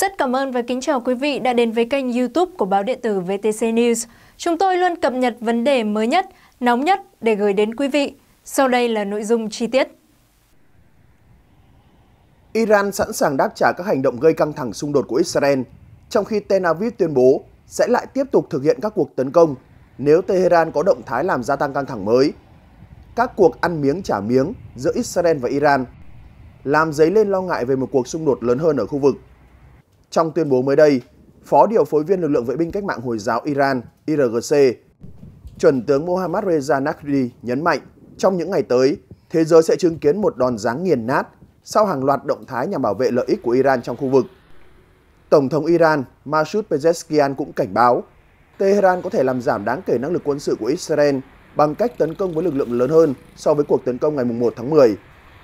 Rất cảm ơn và kính chào quý vị đã đến với kênh youtube của báo điện tử VTC News. Chúng tôi luôn cập nhật vấn đề mới nhất, nóng nhất để gửi đến quý vị. Sau đây là nội dung chi tiết. Iran sẵn sàng đáp trả các hành động gây căng thẳng xung đột của Israel, trong khi Tel Aviv tuyên bố sẽ lại tiếp tục thực hiện các cuộc tấn công nếu Tehran có động thái làm gia tăng căng thẳng mới. Các cuộc ăn miếng trả miếng giữa Israel và Iran làm dấy lên lo ngại về một cuộc xung đột lớn hơn ở khu vực trong tuyên bố mới đây, Phó điều phối viên lực lượng vệ binh cách mạng Hồi giáo Iran IRGC, chuẩn tướng Mohammad Reza Naqvi nhấn mạnh trong những ngày tới, thế giới sẽ chứng kiến một đòn giáng nghiền nát sau hàng loạt động thái nhằm bảo vệ lợi ích của Iran trong khu vực. Tổng thống Iran Masoud Pezeshkian cũng cảnh báo Tehran có thể làm giảm đáng kể năng lực quân sự của Israel bằng cách tấn công với lực lượng lớn hơn so với cuộc tấn công ngày 1 tháng 10,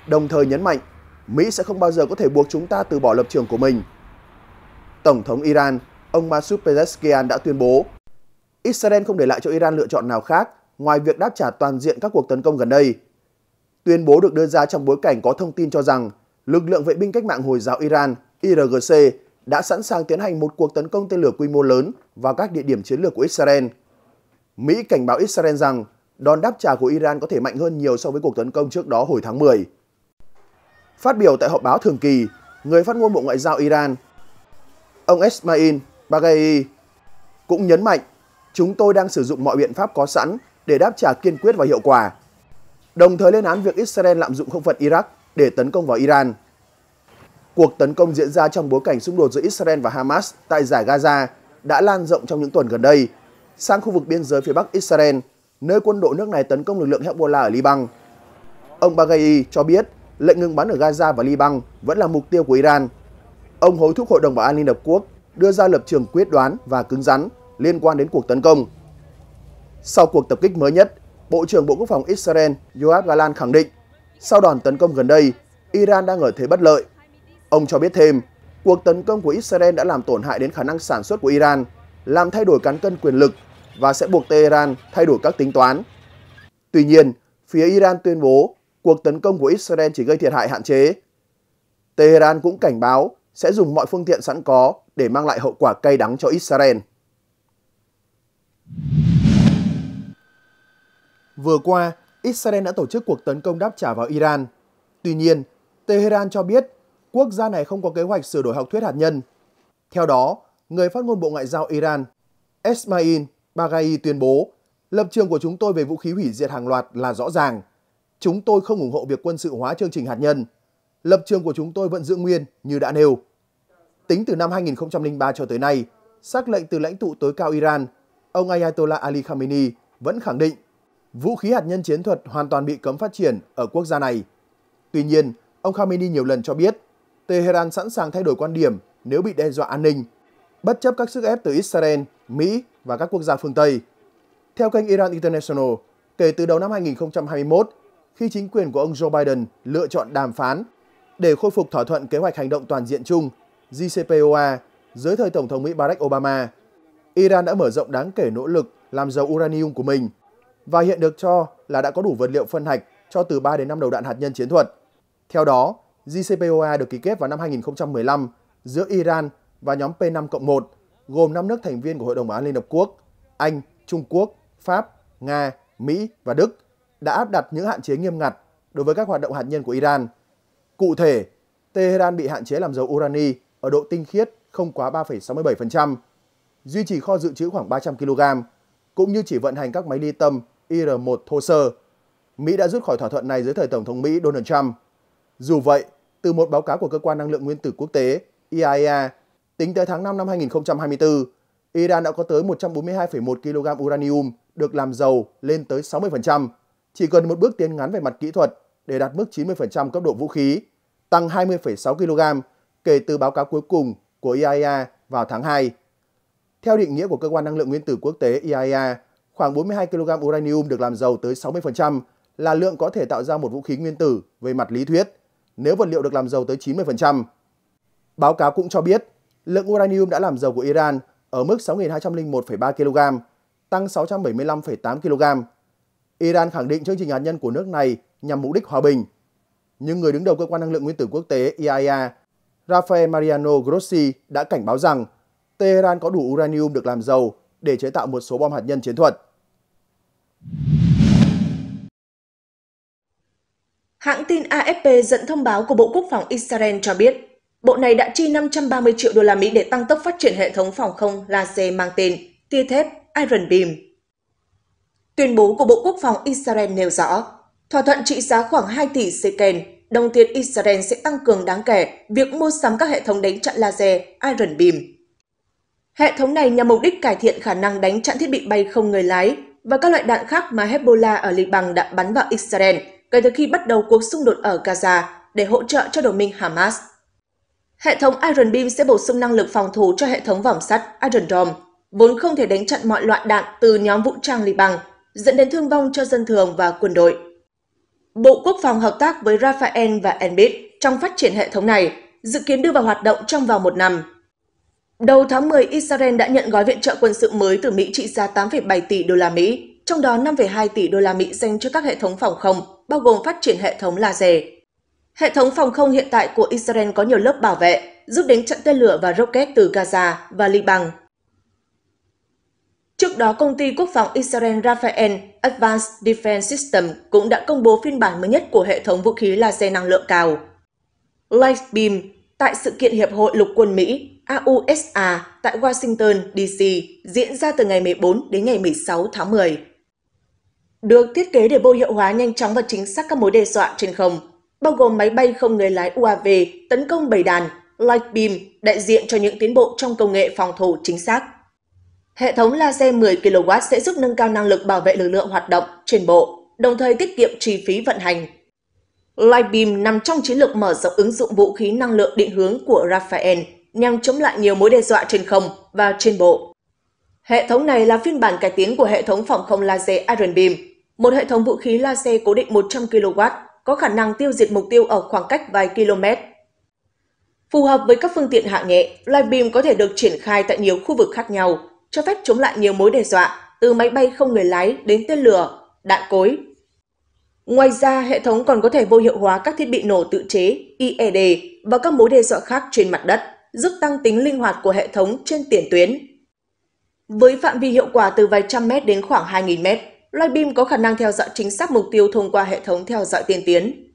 đồng thời nhấn mạnh Mỹ sẽ không bao giờ có thể buộc chúng ta từ bỏ lập trường của mình Tổng thống Iran, ông Masoud Pezeshkian đã tuyên bố Israel không để lại cho Iran lựa chọn nào khác ngoài việc đáp trả toàn diện các cuộc tấn công gần đây. Tuyên bố được đưa ra trong bối cảnh có thông tin cho rằng lực lượng vệ binh cách mạng Hồi giáo Iran IRGC đã sẵn sàng tiến hành một cuộc tấn công tên lửa quy mô lớn vào các địa điểm chiến lược của Israel. Mỹ cảnh báo Israel rằng đòn đáp trả của Iran có thể mạnh hơn nhiều so với cuộc tấn công trước đó hồi tháng 10. Phát biểu tại họp báo thường kỳ, người phát ngôn Bộ Ngoại giao Iran Ông Esmail Bagai cũng nhấn mạnh, chúng tôi đang sử dụng mọi biện pháp có sẵn để đáp trả kiên quyết và hiệu quả, đồng thời lên án việc Israel lạm dụng không phận Iraq để tấn công vào Iran. Cuộc tấn công diễn ra trong bối cảnh xung đột giữa Israel và Hamas tại giải Gaza đã lan rộng trong những tuần gần đây sang khu vực biên giới phía bắc Israel, nơi quân đội nước này tấn công lực lượng Hezbollah ở Liban. Ông Baghei cho biết lệnh ngừng bắn ở Gaza và Liban vẫn là mục tiêu của Iran Ông hối thúc Hội đồng Bảo an Liên Hợp Quốc đưa ra lập trường quyết đoán và cứng rắn liên quan đến cuộc tấn công. Sau cuộc tập kích mới nhất, Bộ trưởng Bộ Quốc phòng Israel Yoav Gallant khẳng định sau đòn tấn công gần đây, Iran đang ở thế bất lợi. Ông cho biết thêm, cuộc tấn công của Israel đã làm tổn hại đến khả năng sản xuất của Iran, làm thay đổi cán cân quyền lực và sẽ buộc Tehran thay đổi các tính toán. Tuy nhiên, phía Iran tuyên bố cuộc tấn công của Israel chỉ gây thiệt hại hạn chế. Tehran cũng cảnh báo sẽ dùng mọi phương tiện sẵn có để mang lại hậu quả cay đắng cho Israel. Vừa qua, Israel đã tổ chức cuộc tấn công đáp trả vào Iran. Tuy nhiên, Tehran cho biết quốc gia này không có kế hoạch sửa đổi học thuyết hạt nhân. Theo đó, người phát ngôn Bộ Ngoại giao Iran Esmail Baghai tuyên bố Lập trường của chúng tôi về vũ khí hủy diệt hàng loạt là rõ ràng. Chúng tôi không ủng hộ việc quân sự hóa chương trình hạt nhân lập trường của chúng tôi vẫn giữ nguyên như đã nêu. Tính từ năm 2003 cho tới nay, sắc lệnh từ lãnh tụ tối cao Iran, ông Ayatollah Ali Khamenei vẫn khẳng định vũ khí hạt nhân chiến thuật hoàn toàn bị cấm phát triển ở quốc gia này. Tuy nhiên, ông Khamenei nhiều lần cho biết Tehran sẵn sàng thay đổi quan điểm nếu bị đe dọa an ninh, bất chấp các sức ép từ Israel, Mỹ và các quốc gia phương Tây. Theo kênh Iran International, kể từ đầu năm 2021, khi chính quyền của ông Joe Biden lựa chọn đàm phán để khôi phục thỏa thuận kế hoạch hành động toàn diện chung JCPOA dưới thời Tổng thống Mỹ Barack Obama, Iran đã mở rộng đáng kể nỗ lực làm giàu uranium của mình và hiện được cho là đã có đủ vật liệu phân hạch cho từ 3 đến 5 đầu đạn hạt nhân chiến thuật. Theo đó, JCPOA được ký kết vào năm 2015 giữa Iran và nhóm P5-1 gồm 5 nước thành viên của Hội đồng Bảo an Liên Hợp Quốc, Anh, Trung Quốc, Pháp, Nga, Mỹ và Đức đã áp đặt những hạn chế nghiêm ngặt đối với các hoạt động hạt nhân của Iran – Cụ thể, Tehran bị hạn chế làm dầu urani ở độ tinh khiết không quá 3,67%, duy trì kho dự trữ khoảng 300 kg, cũng như chỉ vận hành các máy ly tâm IR-1 thô sơ. Mỹ đã rút khỏi thỏa thuận này dưới thời Tổng thống Mỹ Donald Trump. Dù vậy, từ một báo cáo của Cơ quan Năng lượng Nguyên tử Quốc tế IAEA, e tính tới tháng 5 năm 2024, Iran đã có tới 142,1 kg uranium được làm giàu lên tới 60%. Chỉ cần một bước tiến ngắn về mặt kỹ thuật để đạt mức 90% cấp độ vũ khí, tăng 20,6 kg kể từ báo cáo cuối cùng của e IAEA vào tháng 2. Theo định nghĩa của Cơ quan Năng lượng Nguyên tử Quốc tế e IAEA, khoảng 42 kg uranium được làm giàu tới 60% là lượng có thể tạo ra một vũ khí nguyên tử về mặt lý thuyết, nếu vật liệu được làm giàu tới 90%. Báo cáo cũng cho biết, lượng uranium đã làm giàu của Iran ở mức 6.201,3 kg, tăng 675,8 kg. Iran khẳng định chương trình hạt nhân của nước này nhằm mục đích hòa bình. Nhưng người đứng đầu cơ quan năng lượng nguyên tử quốc tế e IAEA, Rafael Mariano Grossi đã cảnh báo rằng Tehran có đủ uranium được làm giàu để chế tạo một số bom hạt nhân chiến thuật. Hãng tin AFP dẫn thông báo của Bộ Quốc phòng Israel cho biết, bộ này đã chi 530 triệu đô la Mỹ để tăng tốc phát triển hệ thống phòng không laser mang tên tia thép Iron Beam. Tuyên bố của Bộ Quốc phòng Israel nêu rõ, Thỏa thuận trị giá khoảng 2 tỷ seken, đồng tiền Israel sẽ tăng cường đáng kể việc mua sắm các hệ thống đánh chặn laser Iron Beam. Hệ thống này nhằm mục đích cải thiện khả năng đánh chặn thiết bị bay không người lái và các loại đạn khác mà Hezbollah ở Liban đã bắn vào Israel kể từ khi bắt đầu cuộc xung đột ở Gaza để hỗ trợ cho đồng minh Hamas. Hệ thống Iron Beam sẽ bổ sung năng lực phòng thủ cho hệ thống vòng sắt Iron Dome, vốn không thể đánh chặn mọi loại đạn từ nhóm vũ trang Liban, dẫn đến thương vong cho dân thường và quân đội. Bộ Quốc phòng hợp tác với Rafael và Enbit trong phát triển hệ thống này, dự kiến đưa vào hoạt động trong vòng một năm. Đầu tháng 10, Israel đã nhận gói viện trợ quân sự mới từ Mỹ trị giá 8,7 tỷ đô la Mỹ, trong đó 5,2 tỷ đô la Mỹ dành cho các hệ thống phòng không, bao gồm phát triển hệ thống laser. Hệ thống phòng không hiện tại của Israel có nhiều lớp bảo vệ, giúp đánh chặn tên lửa và rocket từ Gaza và Liban Trước đó, công ty quốc phòng Israel Rafael Advanced Defense System cũng đã công bố phiên bản mới nhất của hệ thống vũ khí laser năng lượng cao. Lightbeam tại sự kiện Hiệp hội Lục quân Mỹ AUSA tại Washington, D.C. diễn ra từ ngày 14 đến ngày 16 tháng 10. Được thiết kế để vô hiệu hóa nhanh chóng và chính xác các mối đe dọa trên không, bao gồm máy bay không người lái UAV tấn công bầy đàn, Lightbeam đại diện cho những tiến bộ trong công nghệ phòng thủ chính xác. Hệ thống laser 10 kW sẽ giúp nâng cao năng lực bảo vệ lực lượng hoạt động trên bộ, đồng thời tiết kiệm chi phí vận hành. Lightbeam nằm trong chiến lược mở rộng ứng dụng vũ khí năng lượng định hướng của Rafael nhằm chống lại nhiều mối đe dọa trên không và trên bộ. Hệ thống này là phiên bản cải tiến của hệ thống phòng không laser Iron Beam, một hệ thống vũ khí laser cố định 100 kW có khả năng tiêu diệt mục tiêu ở khoảng cách vài km. Phù hợp với các phương tiện hạng nhẹ, Lightbeam có thể được triển khai tại nhiều khu vực khác nhau, cho phép chống lại nhiều mối đe dọa, từ máy bay không người lái đến tên lửa, đạn cối. Ngoài ra, hệ thống còn có thể vô hiệu hóa các thiết bị nổ tự chế, IED e và các mối đe dọa khác trên mặt đất, giúp tăng tính linh hoạt của hệ thống trên tiền tuyến. Với phạm vi hiệu quả từ vài trăm mét đến khoảng 2.000 mét, Light Beam có khả năng theo dõi chính xác mục tiêu thông qua hệ thống theo dõi tiên tiến.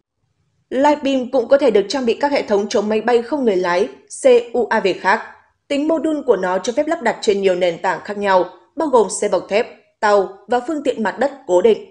Light Beam cũng có thể được trang bị các hệ thống chống máy bay không người lái CUAV khác Tính mô đun của nó cho phép lắp đặt trên nhiều nền tảng khác nhau, bao gồm xe bọc thép, tàu và phương tiện mặt đất cố định.